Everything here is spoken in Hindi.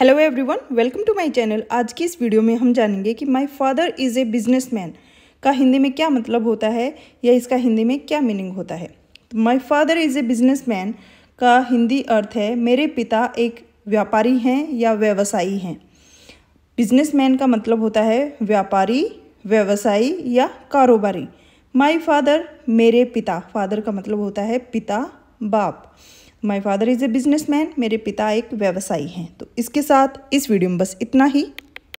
hello everyone welcome to my channel आज की इस वीडियो में हम जानेंगे कि my father is a businessman का हिंदी में क्या मतलब होता है या इसका हिंदी में क्या मीनिंग होता है my father is a businessman का हिंदी अर्थ है मेरे पिता एक व्यापारी हैं या व्यवसायी हैं बिजनेसमैन का मतलब होता है व्यापारी व्यवसायी या कारोबारी माई फादर मेरे पिता फादर का मतलब होता है पिता बाप my father is a businessman मेरे पिता एक व्यवसायी हैं तो इसके साथ इस वीडियो में बस इतना ही